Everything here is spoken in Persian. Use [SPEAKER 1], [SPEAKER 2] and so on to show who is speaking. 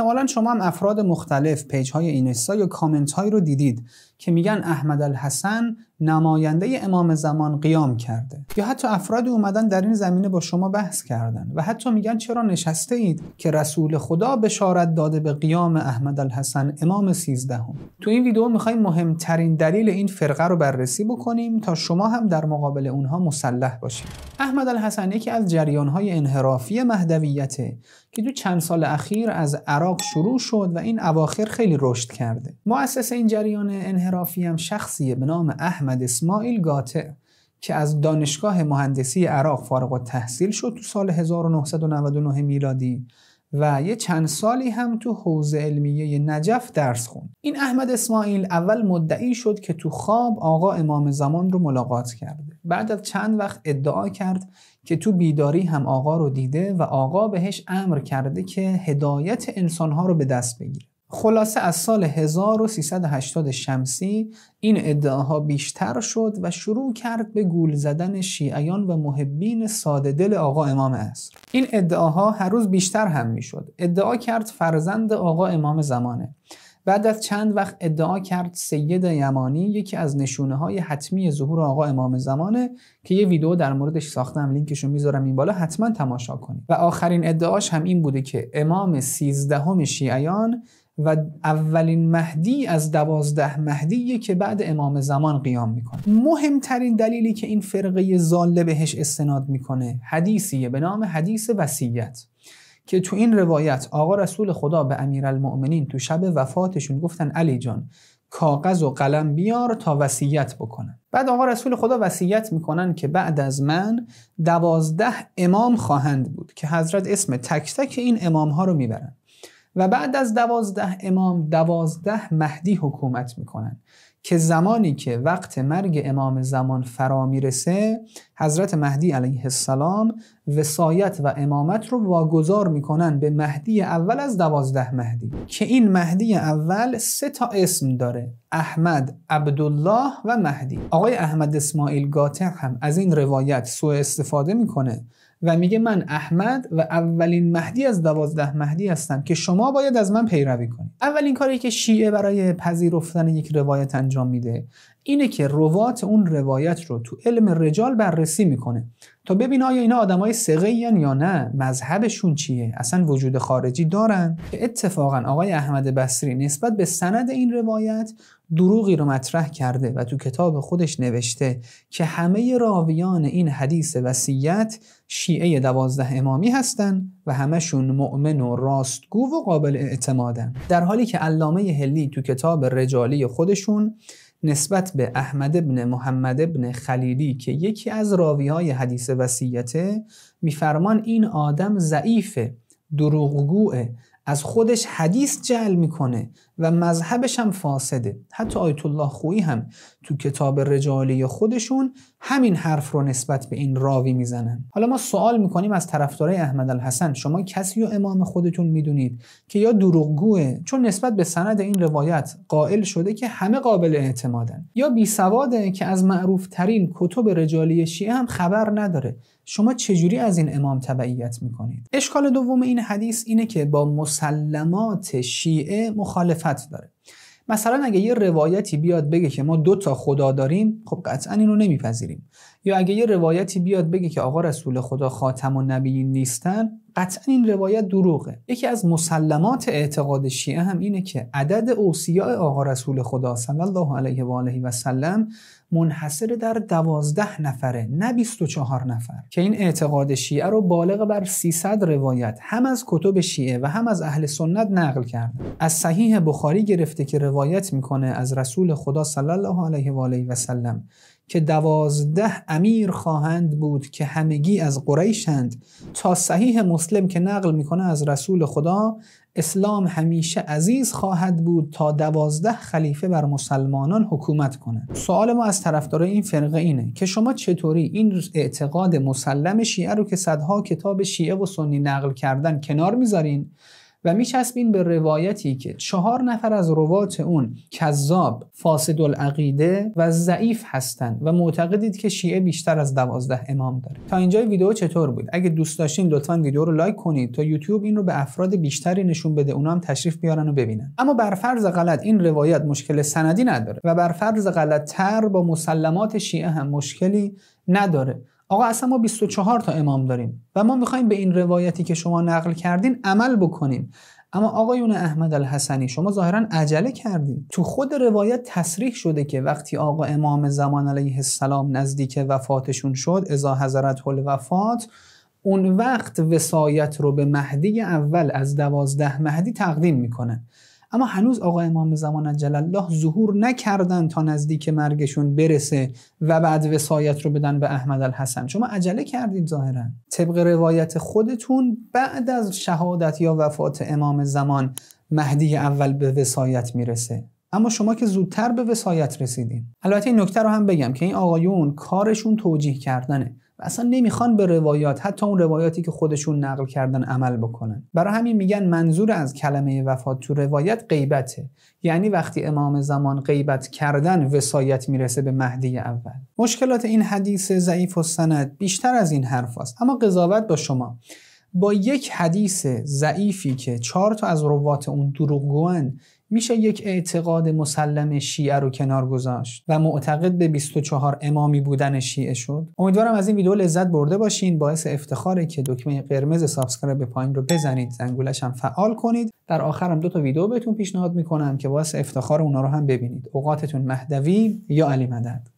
[SPEAKER 1] احتمالا شما هم افراد مختلف پیج های اینستا یا کامنت رو دیدید که میگن احمد الحسن نماینده امام زمان قیام کرده یا حتی افراد اومدن در این زمینه با شما بحث کردن و حتی میگن چرا نشسته اید که رسول خدا بشارت داده به قیام احمد الحسن امام سیزدهم تو این ویدیو میخوایم مهمترین دلیل این فرقه رو بررسی بکنیم تا شما هم در مقابل اونها مسلح باشید احمد الحسن یکی از جریانهای انحرافی مهدویته که دو چند سال اخیر از عراق شروع شد و این اواخر خیلی رشد کرده مؤسس این جریان انحرافی هم شخصیه به نام احمد اسماعیل گاته که از دانشگاه مهندسی عراق فارغ تحصیل شد تو سال 1999 میلادی و یه چند سالی هم تو حوزه علمیه نجف درس خوند. این احمد اسماعیل اول مدعی شد که تو خواب آقا امام زمان رو ملاقات کرده. بعد از چند وقت ادعا کرد که تو بیداری هم آقا رو دیده و آقا بهش امر کرده که هدایت انسانها رو به دست بگیره. خلاصه از سال 1380 شمسی این ادعاها بیشتر شد و شروع کرد به گول زدن شیعیان و محبین ساده دل آقا امام است. این ادعاها هر روز بیشتر هم میشد. ادعا کرد فرزند آقا امام زمانه. بعد از چند وقت ادعا کرد سید یمانی یکی از نشونه های حتمی ظهور آقا امام زمانه که یه ویدیو در موردش ساختم لینکشو میذارم این بالا حتما تماشا کنید و آخرین ادعاش هم این بوده که امام سیزدهم شیعیان و اولین مهدی از دوازده مهدیه که بعد امام زمان قیام میکنه مهمترین دلیلی که این فرقه زاله بهش استناد میکنه حدیثیه به نام حدیث وسیعت که تو این روایت آقا رسول خدا به امیرالمؤمنین تو شب وفاتشون گفتن علی جان کاغذ و قلم بیار تا وصیت بکنن بعد آقا رسول خدا وصیت میکنن که بعد از من دوازده امام خواهند بود که حضرت اسم تک تک این امام ها رو میبرن و بعد از دوازده امام دوازده مهدی حکومت میکنن که زمانی که وقت مرگ امام زمان فرا میرسه حضرت مهدی علیه السلام وسایت و امامت رو واگذار میکنن به مهدی اول از دوازده مهدی که این مهدی اول سه تا اسم داره احمد، عبدالله و مهدی آقای احمد اسماعیل گاتق هم از این روایت سوء استفاده میکنه و میگه من احمد و اولین مهدی از دوازده مهدی هستم که شما باید از من پیروی کنید اولین کاری که شیعه برای پذیرفتن یک روایت انجام میده اینه که روات اون روایت رو تو علم رجال بررسی میکنه تا ببین آیا اینا آدمای سقه یا نه مذهبشون چیه اصلا وجود خارجی دارن که اتفاقا آقای احمد بصری نسبت به سند این روایت دروغی رو مطرح کرده و تو کتاب خودش نوشته که همه راویان این حدیث وسیعت شیعه دوازده امامی هستن و همشون مؤمن و راستگو و قابل اعتمادن در حالی که علامه هلی تو کتاب رجالی خودشون نسبت به احمد ابن محمد ابن خلیلی که یکی از راوی های حدیث وسیعته میفرمان این آدم ضعیفه دروغگوه از خودش حدیث جعل میکنه و مذهبش هم فاسده حتی آیت الله خویی هم تو کتاب رجالی خودشون همین حرف رو نسبت به این راوی میزنن حالا ما سوال میکنیم از طرفدارای احمد الحسن شما کسی و امام خودتون میدونید که یا دروغگوه چون نسبت به سند این روایت قائل شده که همه قابل اعتمادن یا بیسواده که از معروف ترین کتب رجالی شیعه هم خبر نداره شما چجوری از این امام تبعیت میکنید اشکال دوم این حدیث اینه که با مسلمات شیعه مخالف داره مثلا اگه یه روایتی بیاد بگه که ما دو تا خدا داریم خب قطعا اینو نمیپذیریم یا اگه یه روایتی بیاد بگه که آقا رسول خدا خاتم و نبیین نیستن قطعا این روایت دروغه یکی از مسلمات اعتقاد شیعه هم اینه که عدد اوصیاء آقا رسول خدا صلی الله علیه و آله و سلم منحصر در دوازده نفره نه چهار نفر که این اعتقاد شیعه رو بالغ بر 300 روایت هم از کتب شیعه و هم از اهل سنت نقل کرده از صحیح بخاری گرفته که روایت میکنه از رسول خدا صلی الله علیه و آله و سلم که دوازده امیر خواهند بود که همگی از قریشند تا صحیح مسلم که نقل میکنه از رسول خدا اسلام همیشه عزیز خواهد بود تا دوازده خلیفه بر مسلمانان حکومت کنه سوال ما از طرفدار این فرقه اینه که شما چطوری این اعتقاد مسلم شیعه رو که صدها کتاب شیعه و سنی نقل کردن کنار میذارین و میچسبین به روایتی که چهار نفر از روات اون کذاب فاسد العقیده و ضعیف هستند و معتقدید که شیعه بیشتر از دوازده امام داره تا اینجای ویدیو چطور بود اگه دوست داشتین لطفا ویدیو رو لایک کنید تا یوتیوب این رو به افراد بیشتری نشون بده اونا هم تشریف بیارن و ببینن اما بر فرض غلط این روایت مشکل سندی نداره و بر فرض غلط تر با مسلمات شیعه هم مشکلی نداره آقا اصلا ما 24 تا امام داریم و ما میخوایم به این روایتی که شما نقل کردین عمل بکنیم اما آقایون احمد الحسنی شما ظاهرا عجله کردیم تو خود روایت تصریح شده که وقتی آقا امام زمان علیه السلام نزدیک وفاتشون شد ازا حضرت وفات اون وقت وسایت رو به مهدی اول از دوازده مهدی تقدیم میکنه اما هنوز آقا امام زمان جل الله ظهور نکردن تا نزدیک مرگشون برسه و بعد وسایت رو بدن به احمد الحسن شما عجله کردید ظاهرا طبق روایت خودتون بعد از شهادت یا وفات امام زمان مهدی اول به وسایت میرسه اما شما که زودتر به وسایت رسیدین البته این نکته رو هم بگم که این آقایون کارشون توجیه کردنه و اصلا نمیخوان به روایات حتی اون روایاتی که خودشون نقل کردن عمل بکنن برای همین میگن منظور از کلمه وفات تو روایت غیبته یعنی وقتی امام زمان غیبت کردن وسایت میرسه به مهدی اول مشکلات این حدیث ضعیف و سند بیشتر از این حرف است. اما قضاوت با شما با یک حدیث ضعیفی که چهار تا از روات اون دروغگوان میشه یک اعتقاد مسلم شیعه رو کنار گذاشت و معتقد به 24 امامی بودن شیعه شد امیدوارم از این ویدیو لذت برده باشین باعث افتخاره که دکمه قرمز سابسکرایب پایین رو بزنید زنگولش هم فعال کنید در آخرم دو تا ویدیو بهتون پیشنهاد میکنم که باعث افتخار اونا رو هم ببینید اوقاتتون مهدوی یا علی مدد